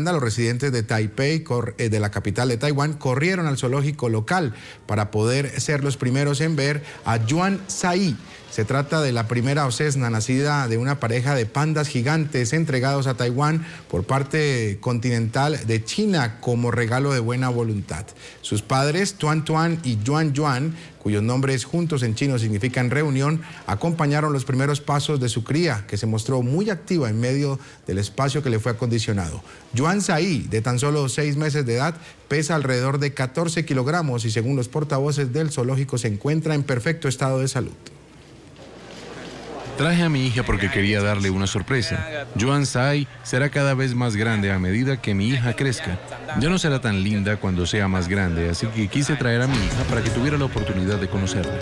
Los residentes de Taipei, eh, de la capital de Taiwán, corrieron al zoológico local para poder ser los primeros en ver a Yuan Sai. Se trata de la primera ocesna nacida de una pareja de pandas gigantes entregados a Taiwán por parte continental de China como regalo de buena voluntad. Sus padres, Tuan Tuan y Yuan Yuan, cuyos nombres juntos en chino significan reunión, acompañaron los primeros pasos de su cría, que se mostró muy activa en medio del espacio que le fue acondicionado. Yuan Sai, de tan solo seis meses de edad, pesa alrededor de 14 kilogramos y según los portavoces del zoológico se encuentra en perfecto estado de salud. Traje a mi hija porque quería darle una sorpresa. Joan Sai será cada vez más grande a medida que mi hija crezca. Ya no será tan linda cuando sea más grande, así que quise traer a mi hija para que tuviera la oportunidad de conocerla.